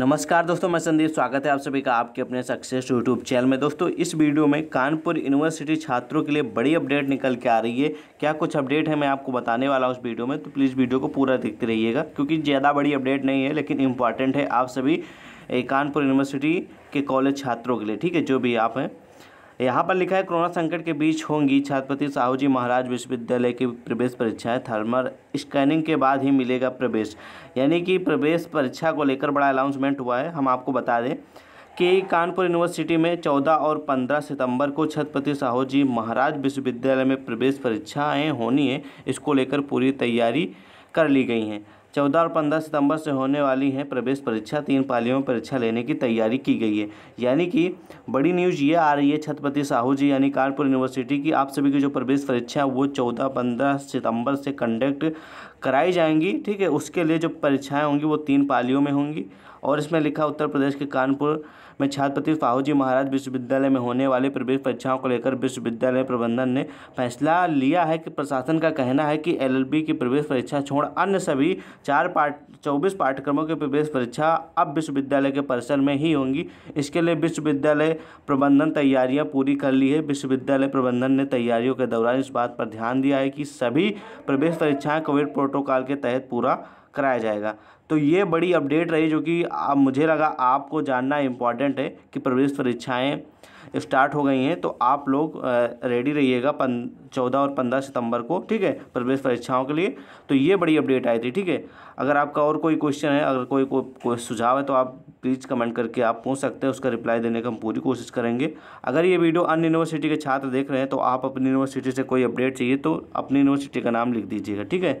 नमस्कार दोस्तों मैं संदीप स्वागत है आप सभी का आपके अपने सक्सेस यूट्यूब चैनल में दोस्तों इस वीडियो में कानपुर यूनिवर्सिटी छात्रों के लिए बड़ी अपडेट निकल के आ रही है क्या कुछ अपडेट है मैं आपको बताने वाला हूँ उस वीडियो में तो प्लीज़ वीडियो को पूरा देखते रहिएगा क्योंकि ज़्यादा बड़ी अपडेट नहीं है लेकिन इंपॉर्टेंट है आप सभी कानपुर यूनिवर्सिटी के कॉलेज छात्रों के लिए ठीक है जो भी आप हैं यहाँ पर लिखा है कोरोना संकट के बीच होंगी छत्रपति साहू जी महाराज विश्वविद्यालय की प्रवेश परीक्षाएं थर्मल स्कैनिंग के बाद ही मिलेगा प्रवेश यानी कि प्रवेश परीक्षा को लेकर बड़ा अनाउंसमेंट हुआ है हम आपको बता दें कि कानपुर यूनिवर्सिटी में 14 और 15 सितंबर को छत्रपति साहू जी महाराज विश्वविद्यालय में प्रवेश परीक्षाएँ होनी है इसको लेकर पूरी तैयारी कर ली गई हैं चौदह और पंद्रह सितंबर से होने वाली है प्रवेश परीक्षा तीन पालियों में परीक्षा लेने की तैयारी की गई है यानी कि बड़ी न्यूज़ ये आ रही है छत्रपति साहू जी यानी कानपुर यूनिवर्सिटी की आप सभी की जो प्रवेश परीक्षा है वो चौदह पंद्रह सितंबर से कंडक्ट कराई जाएंगी ठीक है उसके लिए जो परीक्षाएं होंगी वो तीन पालियों में होंगी और इसमें लिखा उत्तर प्रदेश के कानपुर में छात्रपति साहूजी महाराज विश्वविद्यालय में होने वाली प्रवेश परीक्षाओं को लेकर विश्वविद्यालय प्रबंधन ने फैसला लिया है कि प्रशासन का कहना है कि एलएलबी की प्रवेश परीक्षा छोड़ अन्य सभी चार पाठ चौबीस पाठ्यक्रमों की प्रवेश परीक्षा अब विश्वविद्यालय के परिसर में ही होंगी इसके लिए विश्वविद्यालय प्रबंधन तैयारियाँ पूरी कर ली है विश्वविद्यालय प्रबंधन ने तैयारियों के दौरान इस बात पर ध्यान दिया है कि सभी प्रवेश परीक्षाएँ कोविड प्रोटोकॉल के तहत पूरा कराया जाएगा तो ये बड़ी अपडेट रही जो कि अब मुझे लगा आपको जानना इम्पॉर्टेंट है कि प्रवेश परीक्षाएँ स्टार्ट हो गई हैं तो आप लोग रेडी रहिएगा पन चौदह और पंद्रह सितंबर को ठीक है प्रवेश परीक्षाओं के लिए तो ये बड़ी अपडेट आई थी ठीक है अगर आपका और कोई क्वेश्चन है अगर कोई को, सुझाव है तो आप प्लीज़ कमेंट करके आप पूछ सकते हैं उसका रिप्लाई देने का हम पूरी कोशिश करेंगे अगर ये वीडियो अन्य यूनिवर्सिटी के छात्र देख रहे हैं तो आप अपनी यूनिवर्सिटी से कोई अपडेट चाहिए तो अपनी यूनिवर्सिटी का नाम लिख दीजिएगा ठीक है